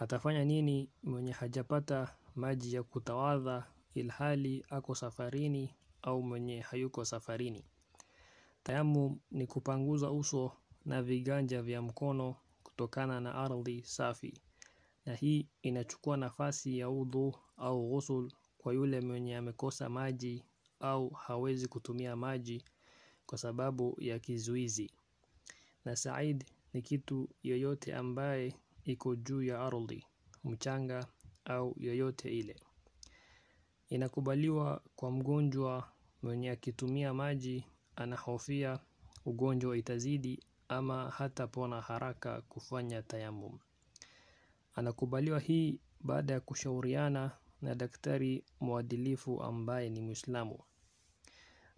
Atafanya nini mwenye hajapata maji ya kutawadha ilhali ako safarini au mwenye hayuko safarini? Tayamum ni kupanguza uso na viganja vya mkono kutokana na ardhi safi, na hii inachukua nafasi ya udhu au ghusl kwa yule mwenye amekosa maji au hawezi kutumia maji kwa sababu ya kizuizi. Na Said ni kitu yoyote ambaye iko juu ya ardhi, mchanga au yoyote ile. Inakubaliwa kwa mgonjwa mwenye akitumia maji anahofia ugonjwa itazidi ama hata pona haraka kufanya tayamum. Anakubaliwa hii baada ya kushauriana na daktari mwadilifu ambaye ni Muislamu.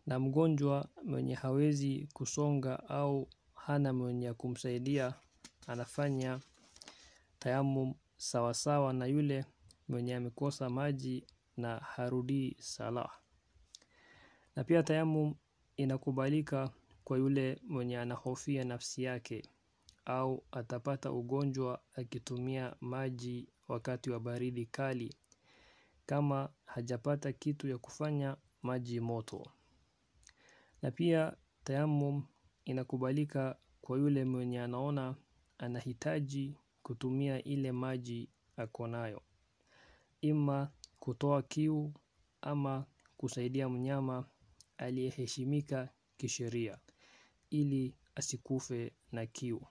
Na mgonjwa mwenye hawezi kusonga au hana mwenye kumsaidia anafanya tayamum sawasawa na yule mwenye amekosa maji na harudii sala. Na pia tayamum inakubalika kwa yule mwenye anahofia nafsi yake au atapata ugonjwa akitumia maji wakati wa baridi kali kama hajapata kitu ya kufanya maji moto. Na pia tayamum inakubalika kwa yule mwenye anaona anahitaji kutumia ile maji akonayo. Ima kutoa kiu ama kusaidia mnyama aliyeheshimika kisheria ili asikufe na kiu.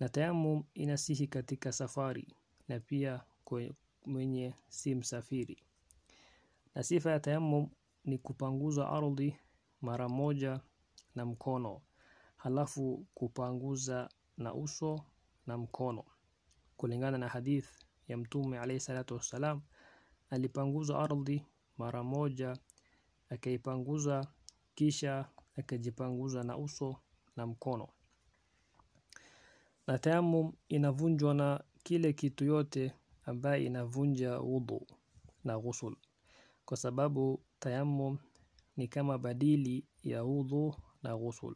Na tayamum inasihi katika safari na pia mwenye si msafiri. Na sifa ya tayamum ni kupanguza ardhi mara moja na mkono halafu kupanguza na uso na mkono kulingana na hadith ya mtume alayhi salatu wassalam alipanguza ardhi mara moja akaipanguza kisha akajipanguza na uso na mkono na tayamum inavunjwa na kile kitu yote ambaye inavunja wudhu na ghusl kwa sababu tayamum ni kama badili ya wudhu na ghusl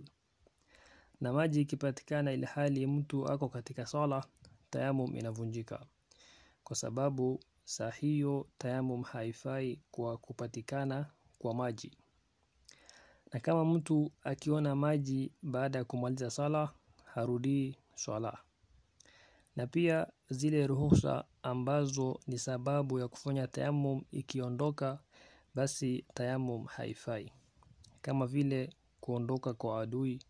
na maji ikipatikana ilhali mtu ako katika sala tayamum inavunjika kwa sababu saa hiyo tayamum haifai kwa kupatikana kwa maji na kama mtu akiona maji baada ya kumaliza sala harudii swala na pia zile ruhusa ambazo ni sababu ya kufanya tayamum ikiondoka basi tayamum haifai kama vile kuondoka kwa adui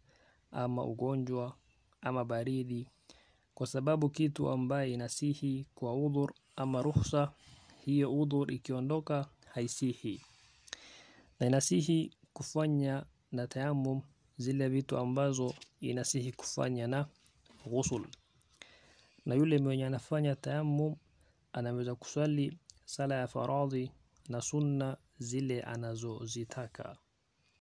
ama ugonjwa ama baridi kwa sababu kitu ambaye inasihi kwa udhur ama ruhsa hiyo udhur ikiondoka haisihi na inasihi kufanya na tayamum zile vitu ambazo inasihi kufanya na ghusl na yule mwenye anafanya tayamum anaweza kuswali sala ya faradhi na sunna zile anazozitaka